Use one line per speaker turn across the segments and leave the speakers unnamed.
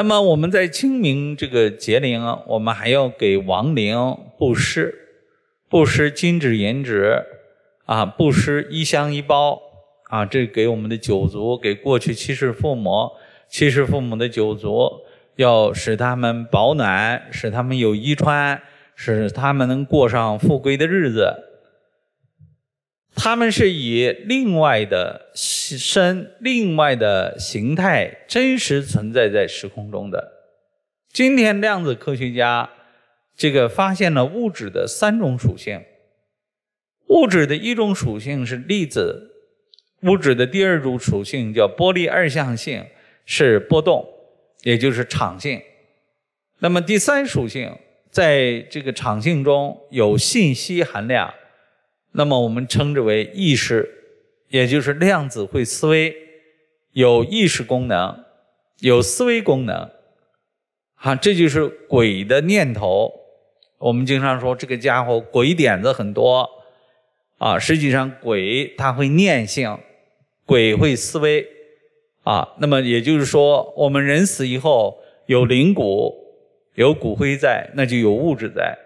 那么我们在清明这个节令，我们还要给亡灵布施，布施金纸银纸，啊，布施一香一包，啊，这给我们的九族，给过去七世父母、七世父母的九族，要使他们保暖，使他们有衣穿，使他们能过上富贵的日子。它们是以另外的身、另外的形态真实存在在时空中的。今天，量子科学家这个发现了物质的三种属性：物质的一种属性是粒子，物质的第二种属性叫波粒二象性，是波动，也就是场性。那么第三属性，在这个场性中有信息含量。那么我们称之为意识，也就是量子会思维，有意识功能，有思维功能，啊，这就是鬼的念头。我们经常说这个家伙鬼点子很多，啊，实际上鬼它会念性，鬼会思维，啊，那么也就是说，我们人死以后有灵骨，有骨灰在，那就有物质在。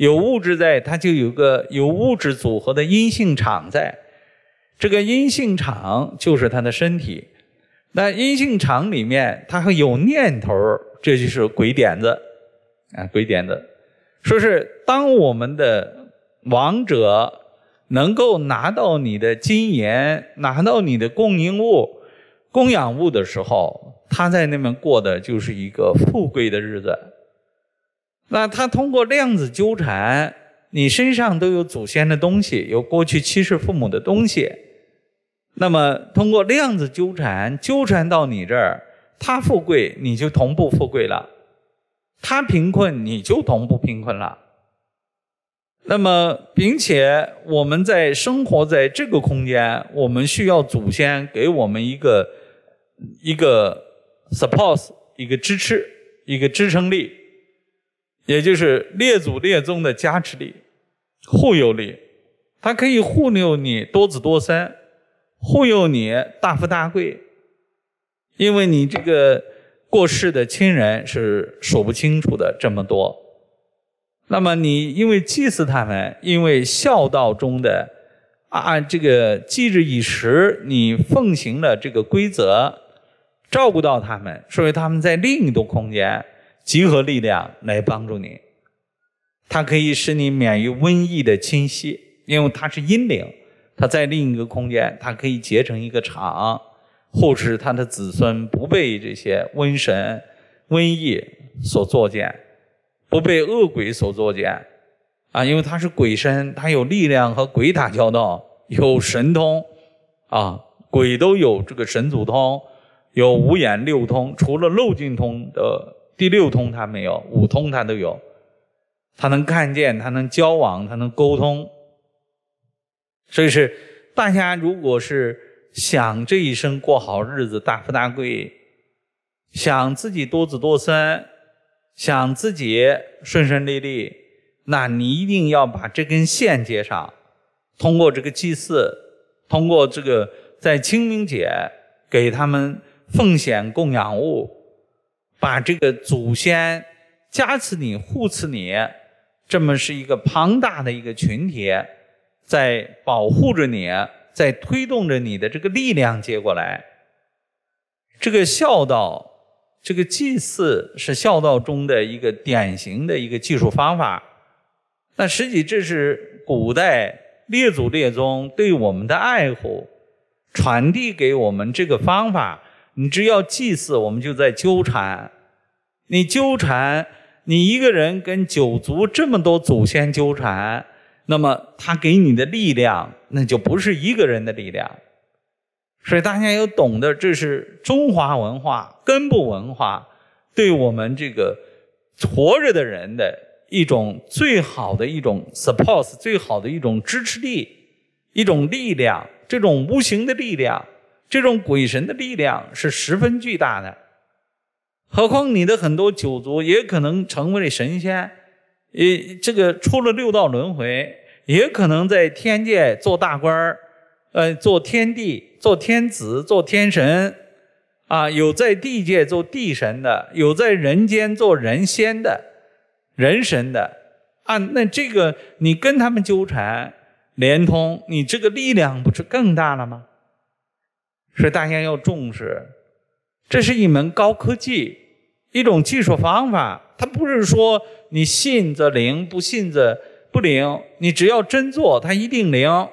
有物质在，它就有个有物质组合的阴性场在，这个阴性场就是它的身体。那阴性场里面，它还有念头这就是鬼点子啊，鬼点子。说是当我们的王者能够拿到你的金盐，拿到你的供应物、供养物的时候，他在那边过的就是一个富贵的日子。那他通过量子纠缠，你身上都有祖先的东西，有过去七世父母的东西。那么通过量子纠缠纠缠到你这儿，他富贵你就同步富贵了，他贫困你就同步贫困了。那么并且我们在生活在这个空间，我们需要祖先给我们一个一个 support，一个支持，一个支撑力。也就是列祖列宗的加持力、护佑力，它可以护佑你多子多孙，护佑你大富大贵，因为你这个过世的亲人是数不清楚的这么多。那么你因为祭祀他们，因为孝道中的啊这个祭日以时，你奉行了这个规则，照顾到他们，说明他们在另一个空间。集合力量来帮助你。它可以使你免于瘟疫的侵袭，因为它是阴灵，它在另一个空间，它可以结成一个场，护持他的子孙不被这些瘟神、瘟疫所作践，不被恶鬼所作践。啊，因为它是鬼身，它有力量和鬼打交道，有神通。啊，鬼都有这个神祖通，有五眼六通，除了漏尽通的。第六通他没有，五通他都有，他能看见，他能交往，他能沟通，所以是大家如果是想这一生过好日子、大富大贵，想自己多子多孙，想自己顺顺利利，那你一定要把这根线接上，通过这个祭祀，通过这个在清明节给他们奉献供养物。把这个祖先加持你护持你，这么是一个庞大的一个群体，在保护着你，在推动着你的这个力量接过来。这个孝道，这个祭祀是孝道中的一个典型的一个技术方法。那实际这是古代列祖列宗对我们的爱护，传递给我们这个方法。你只要祭祀，我们就在纠缠。你纠缠，你一个人跟九族这么多祖先纠缠，那么他给你的力量，那就不是一个人的力量。所以大家要懂得，这是中华文化根部文化，对我们这个活着的人的一种最好的一种 support，最好的一种支持力，一种力量，这种无形的力量。这种鬼神的力量是十分巨大的，何况你的很多九族也可能成为了神仙，呃，这个出了六道轮回，也可能在天界做大官儿，呃，做天帝、做天子、做天神，啊，有在地界做地神的，有在人间做人仙的人神的，啊，那这个你跟他们纠缠连通，你这个力量不是更大了吗？是大家要重视，这是一门高科技，一种技术方法。它不是说你信则灵，不信则不灵。你只要真做，它一定灵。